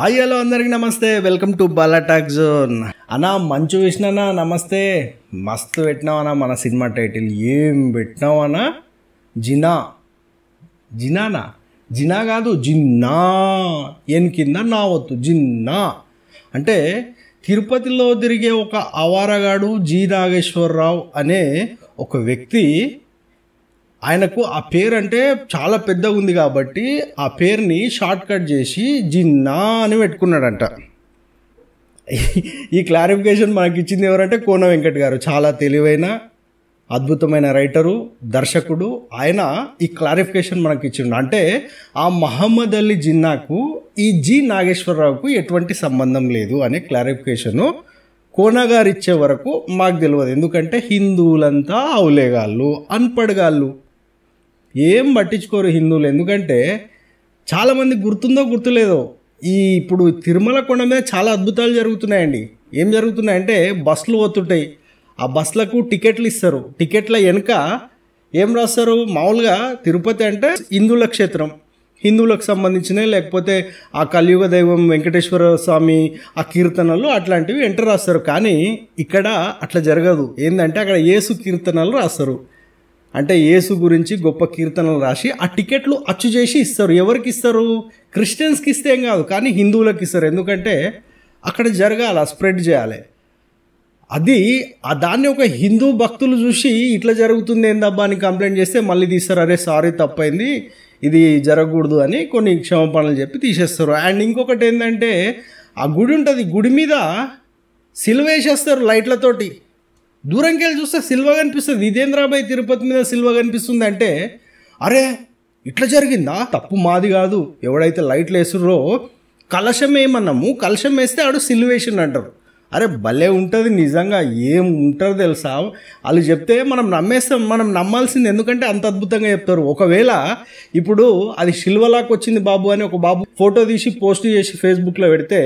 hi hello అందరికి నమస్తే welcome to బాలాటాక్ zone అనా మంచు విష్ణనా నమస్తే మస్తు పెట్టినావనా మన సినిమా టైటిల్ ఏం పెట్టినావనా జినా జినానా జినా కాదు జిన్నా ఎన్ కింద నా వద్దు జిన్నా అంటే తిరుపతిలో తిరిగే ఒక అవారగాడు జి నాగేశ్వరరావు అనే ఒక వ్యక్తి ఆయనకు ఆ పేరు అంటే చాలా పెద్దగా ఉంది కాబట్టి ఆ పేరుని షార్ట్ కట్ చేసి జిన్నా అని పెట్టుకున్నాడంట ఈ క్లారిఫికేషన్ మనకి ఇచ్చింది ఎవరంటే కోన వెంకట్ గారు చాలా తెలివైన అద్భుతమైన రైటరు దర్శకుడు ఆయన ఈ క్లారిఫికేషన్ మనకి ఇచ్చిండు అంటే ఆ మహమ్మద్ అల్లి జిన్నాకు ఈ జి నాగేశ్వరరావుకు ఎటువంటి సంబంధం లేదు అనే క్లారిఫికేషను కోన గారు ఇచ్చే వరకు మాకు తెలియదు ఎందుకంటే హిందువులంతా అవులేగాళ్ళు అన్పడగాళ్ళు ఏం పట్టించుకోరు హిందువులు ఎందుకంటే చాలామంది గుర్తుందో గుర్తులేదో ఈ ఇప్పుడు తిరుమల కొండ మీద చాలా అద్భుతాలు జరుగుతున్నాయండి ఏం జరుగుతున్నాయంటే బస్సులు పోతుంటాయి ఆ బస్సులకు టికెట్లు ఇస్తారు టికెట్ల వెనుక ఏం రాస్తారు మామూలుగా తిరుపతి అంటే హిందువుల క్షేత్రం హిందువులకు సంబంధించినవి లేకపోతే ఆ కలియుగ దైవం వెంకటేశ్వర స్వామి ఆ కీర్తనలు అట్లాంటివి ఎంటర్ రాస్తారు కానీ ఇక్కడ అట్లా జరగదు ఏంటంటే అక్కడ ఏసు కీర్తనలు రాస్తారు అంటే యేసు గురించి గొప్ప కీర్తనలు రాసి ఆ టికెట్లు అచ్చు చేసి ఇస్తారు ఎవరికి ఇస్తారు క్రిస్టియన్స్కి ఇస్తే ఏం కాదు కానీ హిందువులకు ఇస్తారు ఎందుకంటే అక్కడ జరగాల స్ప్రెడ్ చేయాలి అది ఆ దాన్ని ఒక హిందూ భక్తులు చూసి ఇట్లా జరుగుతుంది ఏందబ్బా అని కంప్లైంట్ చేస్తే మళ్ళీ తీస్తారు అరే సారీ తప్పైంది ఇది జరగకూడదు అని కొన్ని పనులు చెప్పి తీసేస్తారు అండ్ ఇంకొకటి ఏంటంటే ఆ గుడి ఉంటుంది గుడి మీద సిల్వేసేస్తారు లైట్లతోటి దూరంకి వెళ్ళి చూస్తే సిల్వ కనిపిస్తుంది ఇదేంద్రాబాయ్ తిరుపతి మీద సిల్వ కనిపిస్తుంది అంటే అరే ఇట్లా జరిగిందా తప్పు మాది కాదు ఎవడైతే లైట్లు వేసుర్రో కలశం వేయమన్నాము కలశం వేస్తే ఆడు సిల్వేషన్ అంటారు అరే భలే ఉంటుంది నిజంగా ఏం ఉంటారు తెలుసా వాళ్ళు చెప్తే మనం నమ్మేస్తాం మనం నమ్మాల్సింది ఎందుకంటే అంత అద్భుతంగా చెప్తారు ఒకవేళ ఇప్పుడు అది సిల్వలాకొచ్చింది వచ్చింది బాబు అని ఒక బాబు ఫోటో తీసి పోస్ట్ చేసి ఫేస్బుక్లో పెడితే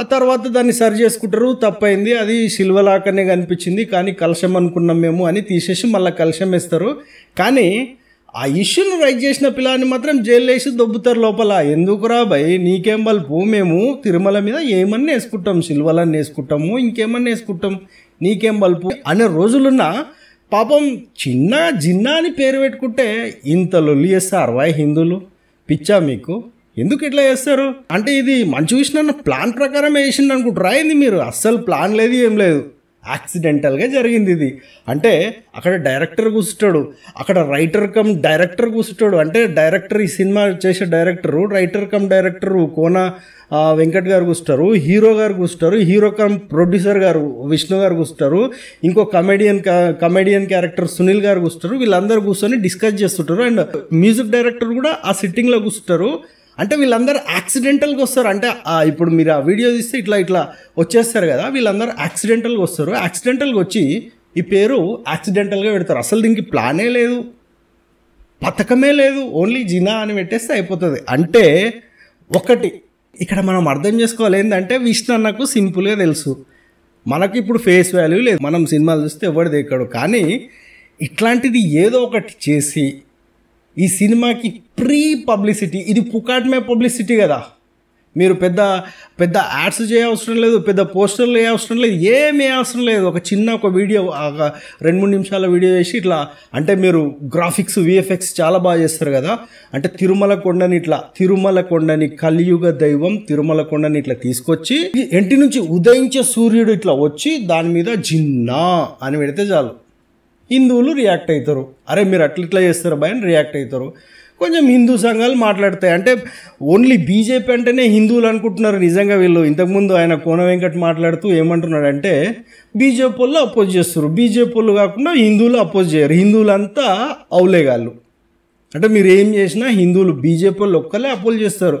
ఆ తర్వాత దాన్ని సరి చేసుకుంటారు తప్పైంది అది సిల్వలాకనే కనిపించింది కానీ కలశం అనుకున్నాం మేము అని తీసేసి మళ్ళీ కలశం వేస్తారు కానీ ఆ ఇష్యూను రైజ్ చేసిన పిల్లని మాత్రం జైలు వేసి దొబ్బుతారు లోపల ఎందుకురా భయ్ నీకేం బల్పు మేము తిరుమల మీద ఏమన్నా వేసుకుంటాం సిల్వలన్నీ వేసుకుంటాము ఇంకేమన్నా వేసుకుంటాం నీకేం బల్పు అనే రోజులున్న పాపం చిన్న జిన్నా అని పేరు పెట్టుకుంటే ఇంత లొల్లి చేస్తారు వాయ్ హిందువులు పిచ్చా మీకు ఎందుకు ఇట్లా చేస్తారు అంటే ఇది మంచి విషయం అన్న ప్లాన్ ప్రకారమే వేసింది అనుకుంటారు ఏంది మీరు అస్సలు ప్లాన్ లేదు ఏం లేదు యాక్సిడెంటల్గా జరిగింది ఇది అంటే అక్కడ డైరెక్టర్ కూర్చుంటాడు అక్కడ రైటర్ కమ్ డైరెక్టర్ కూర్చుంటాడు అంటే డైరెక్టర్ ఈ సినిమా చేసే director writer cum director Kona Venkat గారు కూర్చుంటారు హీరో గారు కూర్చుంటారు హీరో కమ్ ప్రొడ్యూసర్ గారు విష్ణు గారు కూర్చుంటారు ఇంకో కమెడియన్ కమెడియన్ క్యారెక్టర్ సునీల్ గారు కూర్చుంటారు వీళ్ళందరూ కూర్చొని డిస్కస్ చేస్తుంటారు అండ్ మ్యూజిక్ డైరెక్టర్ కూడా ఆ సిట్టింగ్లో కూర్చుంటారు అంటే వీళ్ళందరూ యాక్సిడెంటల్గా వస్తారు అంటే ఇప్పుడు మీరు ఆ వీడియో తీస్తే ఇట్లా ఇట్లా వచ్చేస్తారు కదా వీళ్ళందరూ యాక్సిడెంటల్గా వస్తారు యాక్సిడెంటల్గా వచ్చి ఈ పేరు యాక్సిడెంటల్గా పెడతారు అసలు దీనికి ప్లానే లేదు పథకమే లేదు ఓన్లీ జినా అని పెట్టేస్తే అయిపోతుంది అంటే ఒకటి ఇక్కడ మనం అర్థం చేసుకోవాలి ఏంటంటే విష్ణు అన్నకు సింపుల్గా తెలుసు మనకి ఇప్పుడు ఫేస్ వాల్యూ లేదు మనం సినిమాలు చూస్తే ఎవరిది ఎక్కడు కానీ ఇట్లాంటిది ఏదో ఒకటి చేసి ఈ సినిమాకి ప్రీ పబ్లిసిటీ ఇది పుకాట్మే పబ్లిసిటీ కదా మీరు పెద్ద పెద్ద యాడ్స్ చేయవసరం లేదు పెద్ద పోస్టర్లు వేయవసరం లేదు ఏమి అవసరం లేదు ఒక చిన్న ఒక వీడియో రెండు మూడు నిమిషాల వీడియో వేసి ఇట్లా అంటే మీరు గ్రాఫిక్స్ విఎఫ్ఎక్స్ చాలా బాగా చేస్తారు కదా అంటే తిరుమల కొండని ఇట్లా తిరుమల కొండని కలియుగ దైవం తిరుమల కొండని ఇట్లా తీసుకొచ్చి ఇంటి నుంచి ఉదయించే సూర్యుడు ఇట్లా వచ్చి దాని మీద జిన్నా అని పెడితే చాలు హిందువులు రియాక్ట్ అవుతారు అరే మీరు అట్లా చేస్తారు భయం రియాక్ట్ అవుతారు కొంచెం హిందూ సంఘాలు మాట్లాడతాయి అంటే ఓన్లీ బీజేపీ అంటేనే హిందువులు అనుకుంటున్నారు నిజంగా వీళ్ళు ఇంతకుముందు ఆయన కోన వెంకట్ మాట్లాడుతూ ఏమంటున్నాడంటే బీజేపీ వాళ్ళు అపోజ్ చేస్తారు బీజేపీ వాళ్ళు కాకుండా హిందువులు అపోజ్ చేయరు హిందువులంతా అవులేగాళ్ళు అంటే మీరు ఏం చేసినా హిందువులు బీజేపీ వాళ్ళు ఒక్కలే అపోజ్ చేస్తారు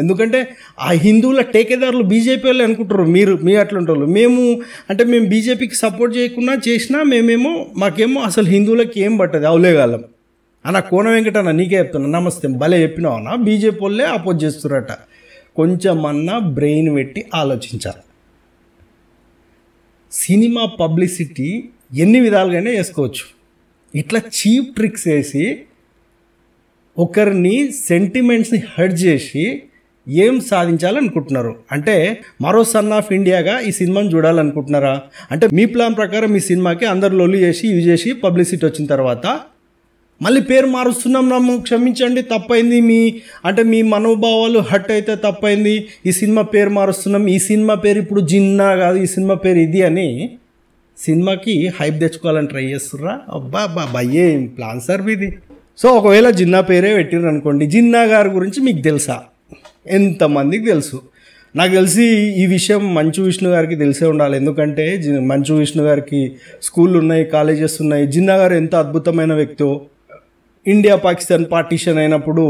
ఎందుకంటే ఆ హిందువుల టేకేదారులు బీజేపీ వాళ్ళు అనుకుంటారు మీరు మీ అట్లుంటారు మేము అంటే మేము బీజేపీకి సపోర్ట్ చేయకుండా చేసినా మేమేమో మాకేమో అసలు హిందువులకి ఏం పట్టదు అవలేగాలం అన్న కోన వెంకటన్న నీకే చెప్తున్నా నమస్తే భలే చెప్పినావు అన్న బీజేపీ వాళ్ళే అపోజ్ కొంచెం కొంచెమన్నా బ్రెయిన్ పెట్టి ఆలోచించాలి సినిమా పబ్లిసిటీ ఎన్ని విధాలుగానే చేసుకోవచ్చు ఇట్లా చీప్ ట్రిక్స్ వేసి ఒకరిని సెంటిమెంట్స్ని హర్ట్ చేసి ఏం సాధించాలనుకుంటున్నారు అంటే మరో సన్ ఆఫ్ ఇండియాగా ఈ సినిమాను చూడాలనుకుంటున్నారా అంటే మీ ప్లాన్ ప్రకారం మీ సినిమాకి అందరు లొల్లి చేసి యూజ్ చేసి పబ్లిసిటీ వచ్చిన తర్వాత మళ్ళీ పేరు మారుస్తున్నాం నమ్ము క్షమించండి తప్పైంది మీ అంటే మీ మనోభావాలు హట్ అయితే తప్పైంది ఈ సినిమా పేరు మారుస్తున్నాం ఈ సినిమా పేరు ఇప్పుడు జిన్నా కాదు ఈ సినిమా పేరు ఇది అని సినిమాకి హైప్ తెచ్చుకోవాలని ట్రై చేస్తుర్రా అబ్బా అబ్బా ఏం ప్లాన్ సార్ ఇది సో ఒకవేళ జిన్నా పేరే పెట్టిర్రు అనుకోండి జిన్నా గారి గురించి మీకు తెలుసా ఎంతమందికి తెలుసు నాకు తెలిసి ఈ విషయం మంచు విష్ణు గారికి తెలిసే ఉండాలి ఎందుకంటే మంచు విష్ణు గారికి స్కూళ్ళు ఉన్నాయి కాలేజెస్ ఉన్నాయి జిన్నా గారు ఎంత అద్భుతమైన వ్యక్తో ఇండియా పాకిస్తాన్ పార్టీషన్ అయినప్పుడు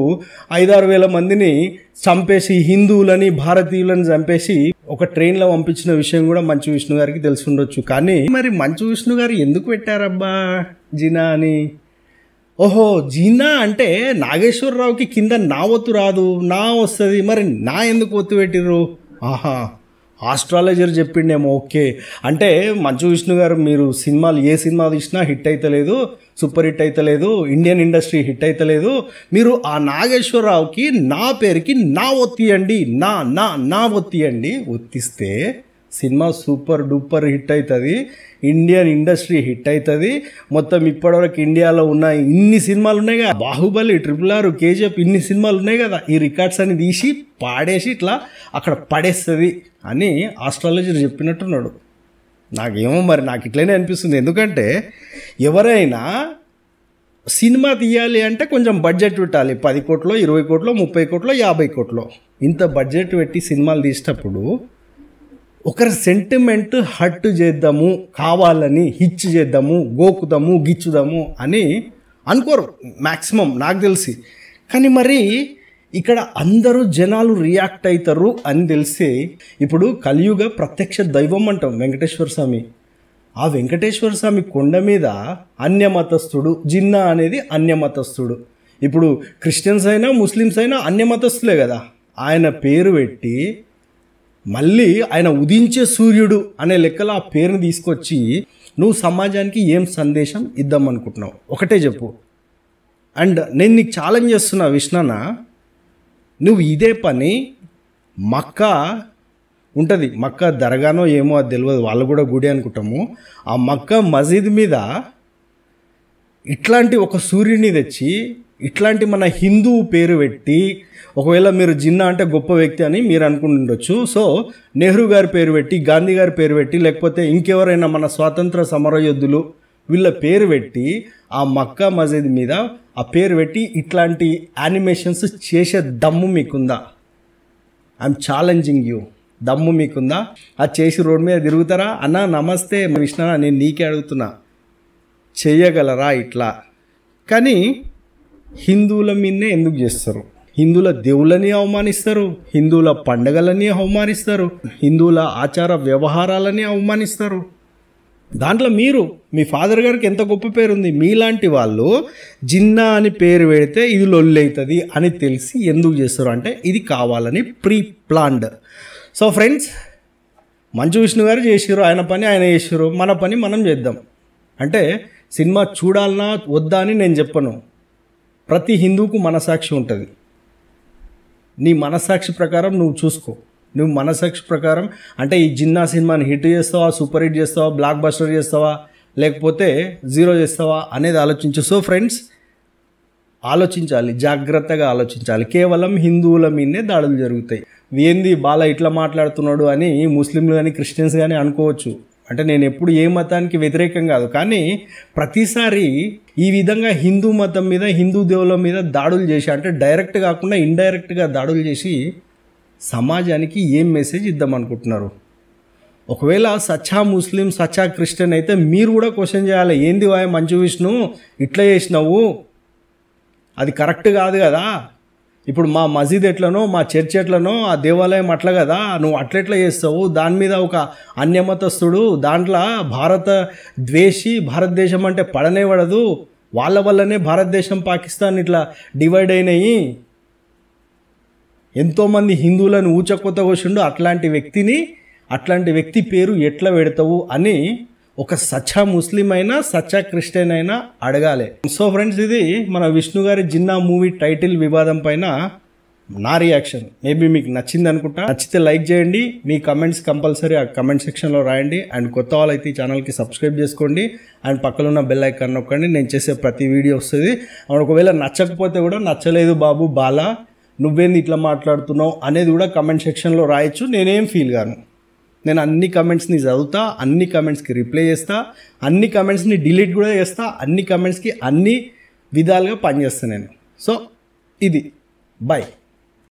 ఐదారు వేల మందిని చంపేసి హిందువులని భారతీయులని చంపేసి ఒక ట్రైన్లో పంపించిన విషయం కూడా మంచు విష్ణు గారికి తెలిసి ఉండొచ్చు కానీ మరి మంచు విష్ణు గారు ఎందుకు పెట్టారబ్బా జినా అని ఓహో జీనా అంటే నాగేశ్వరరావుకి కింద నా ఒత్తు రాదు నా వస్తుంది మరి నా ఎందుకు ఒత్తు పెట్టిర్రు ఆహా ఆస్ట్రాలజర్ చెప్పిండేమో ఓకే అంటే మంచు విష్ణు గారు మీరు సినిమాలు ఏ సినిమా తీసినా హిట్ అయితలేదు సూపర్ హిట్ అయితలేదు ఇండియన్ ఇండస్ట్రీ హిట్ అయితలేదు మీరు ఆ నాగేశ్వరరావుకి నా పేరుకి నా ఒత్తియండి నా నా నా ఒత్తియండి ఒత్తిస్తే సినిమా సూపర్ డూపర్ హిట్ అవుతుంది ఇండియన్ ఇండస్ట్రీ హిట్ అవుతుంది మొత్తం ఇప్పటివరకు ఇండియాలో ఉన్న ఇన్ని సినిమాలు ఉన్నాయి కదా బాహుబలి ట్రిపుల్ ఆర్ కేజీఎఫ్ ఇన్ని సినిమాలు ఉన్నాయి కదా ఈ రికార్డ్స్ అని తీసి పాడేసి ఇట్లా అక్కడ పడేస్తుంది అని ఆస్ట్రాలజర్ చెప్పినట్టున్నాడు నాకేమో మరి నాకు ఇట్లనే అనిపిస్తుంది ఎందుకంటే ఎవరైనా సినిమా తీయాలి అంటే కొంచెం బడ్జెట్ పెట్టాలి పది కోట్లో ఇరవై కోట్లో ముప్పై కోట్లో యాభై కోట్లో ఇంత బడ్జెట్ పెట్టి సినిమాలు తీసేటప్పుడు ఒకరి సెంటిమెంట్ హట్ చేద్దాము కావాలని హిచ్ చేద్దాము గోకుదాము గిచ్చుదాము అని అనుకోరు మ్యాక్సిమం నాకు తెలిసి కానీ మరి ఇక్కడ అందరూ జనాలు రియాక్ట్ అవుతారు అని తెలిసి ఇప్పుడు కలియుగ ప్రత్యక్ష దైవం అంటాం వెంకటేశ్వర స్వామి ఆ వెంకటేశ్వర స్వామి కొండ మీద అన్యమతస్థుడు జిన్నా అనేది అన్యమతస్థుడు ఇప్పుడు క్రిస్టియన్స్ అయినా ముస్లిమ్స్ అయినా అన్యమతస్థులే కదా ఆయన పేరు పెట్టి మళ్ళీ ఆయన ఉదించే సూర్యుడు అనే లెక్కలో ఆ పేరుని తీసుకొచ్చి నువ్వు సమాజానికి ఏం సందేశం ఇద్దాం అనుకుంటున్నావు ఒకటే చెప్పు అండ్ నేను నీకు ఛాలెంజ్ చేస్తున్నా విష్ణన్న నువ్వు ఇదే పని మక్క ఉంటుంది మక్క దరగానో ఏమో అది తెలియదు వాళ్ళు కూడా గుడి అనుకుంటాము ఆ మక్క మసీద్ మీద ఇట్లాంటి ఒక సూర్యుడిని తెచ్చి ఇట్లాంటి మన హిందూ పేరు పెట్టి ఒకవేళ మీరు జిన్నా అంటే గొప్ప వ్యక్తి అని మీరు అనుకుంటుండొచ్చు సో నెహ్రూ గారి పేరు పెట్టి గాంధీ గారి పేరు పెట్టి లేకపోతే ఇంకెవరైనా మన స్వాతంత్ర సమర యోధులు వీళ్ళ పేరు పెట్టి ఆ మక్కా మసీద్ మీద ఆ పేరు పెట్టి ఇట్లాంటి యానిమేషన్స్ చేసే దమ్ము మీకుందా ఐఎమ్ ఛాలెంజింగ్ యూ దమ్ము మీకుందా ఆ చేసి రోడ్ మీద తిరుగుతారా అన్న నమస్తే విష్ణ నేను నీకే అడుగుతున్నా చేయగలరా ఇట్లా కానీ హిందువుల మీదనే ఎందుకు చేస్తారు హిందువుల దేవుళ్ళని అవమానిస్తారు హిందువుల పండగలని అవమానిస్తారు హిందువుల ఆచార వ్యవహారాలని అవమానిస్తారు దాంట్లో మీరు మీ ఫాదర్ గారికి ఎంత గొప్ప పేరు ఉంది మీలాంటి వాళ్ళు జిన్నా అని పేరు పెడితే ఇది లొల్లవుతుంది అని తెలిసి ఎందుకు చేస్తారు అంటే ఇది కావాలని ప్రీ ప్లాన్డ్ సో ఫ్రెండ్స్ మంచు విష్ణు గారు చేసారు ఆయన పని ఆయన చేసారు మన పని మనం చేద్దాం అంటే సినిమా చూడాలన్నా వద్దా అని నేను చెప్పను ప్రతి హిందువుకు మనసాక్షి ఉంటుంది నీ మనసాక్షి ప్రకారం నువ్వు చూసుకో నువ్వు మనసాక్షి ప్రకారం అంటే ఈ జిన్నా సినిమాని హిట్ చేస్తావా సూపర్ హిట్ చేస్తావా బ్లాక్ బస్టర్ చేస్తావా లేకపోతే జీరో చేస్తావా అనేది ఆలోచించు సో ఫ్రెండ్స్ ఆలోచించాలి జాగ్రత్తగా ఆలోచించాలి కేవలం హిందువుల మీదనే దాడులు జరుగుతాయి ఏంది బాల ఇట్లా మాట్లాడుతున్నాడు అని ముస్లింలు కానీ క్రిస్టియన్స్ కానీ అనుకోవచ్చు అంటే నేను ఎప్పుడు ఏ మతానికి వ్యతిరేకం కాదు కానీ ప్రతిసారి ఈ విధంగా హిందూ మతం మీద హిందూ దేవుల మీద దాడులు చేసి అంటే డైరెక్ట్ కాకుండా ఇండైరెక్ట్గా దాడులు చేసి సమాజానికి ఏం మెసేజ్ ఇద్దామనుకుంటున్నారు అనుకుంటున్నారు ఒకవేళ సచ్చా ముస్లిం సచ్చా క్రిస్టియన్ అయితే మీరు కూడా క్వశ్చన్ చేయాలి ఏంది వాయ మంచు విష్ణు ఇట్లా చేసినావు అది కరెక్ట్ కాదు కదా ఇప్పుడు మా మసీద్ ఎట్లనో మా చర్చ్ ఎట్లనో ఆ దేవాలయం అట్లా కదా నువ్వు అట్లెట్లా చేస్తావు దాని మీద ఒక అన్యమతస్థుడు దాంట్లో భారత ద్వేషి భారతదేశం అంటే పడనే పడదు వాళ్ళ వల్లనే భారతదేశం పాకిస్తాన్ ఇట్లా డివైడ్ అయినాయి ఎంతోమంది హిందువులను ఊచకొత్త కోసిండు అట్లాంటి వ్యక్తిని అట్లాంటి వ్యక్తి పేరు ఎట్లా పెడతావు అని ఒక సచ్చా ముస్లిం అయినా సచ్చా క్రిస్టియన్ అయినా అడగాలి సో ఫ్రెండ్స్ ఇది మన విష్ణు గారి జిన్నా మూవీ టైటిల్ వివాదం పైన నా రియాక్షన్ మేబీ మీకు నచ్చింది అనుకుంటా నచ్చితే లైక్ చేయండి మీ కమెంట్స్ కంపల్సరీ ఆ కమెంట్ సెక్షన్లో రాయండి అండ్ కొత్త వాళ్ళు అయితే ఛానల్కి సబ్స్క్రైబ్ చేసుకోండి అండ్ పక్కన ఉన్న బెల్ ఐకాన్ నొక్కండి నేను చేసే ప్రతి వీడియో వస్తుంది అండ్ ఒకవేళ నచ్చకపోతే కూడా నచ్చలేదు బాబు బాలా నువ్వేంది ఇట్లా మాట్లాడుతున్నావు అనేది కూడా కమెంట్ సెక్షన్లో రాయొచ్చు నేనేం ఫీల్ గాను నేను అన్ని కమెంట్స్ని చదువుతా అన్ని కమెంట్స్కి రిప్లై చేస్తా అన్ని కమెంట్స్ని డిలీట్ కూడా చేస్తా అన్ని కమెంట్స్కి అన్ని విధాలుగా పనిచేస్తాను నేను సో ఇది బాయ్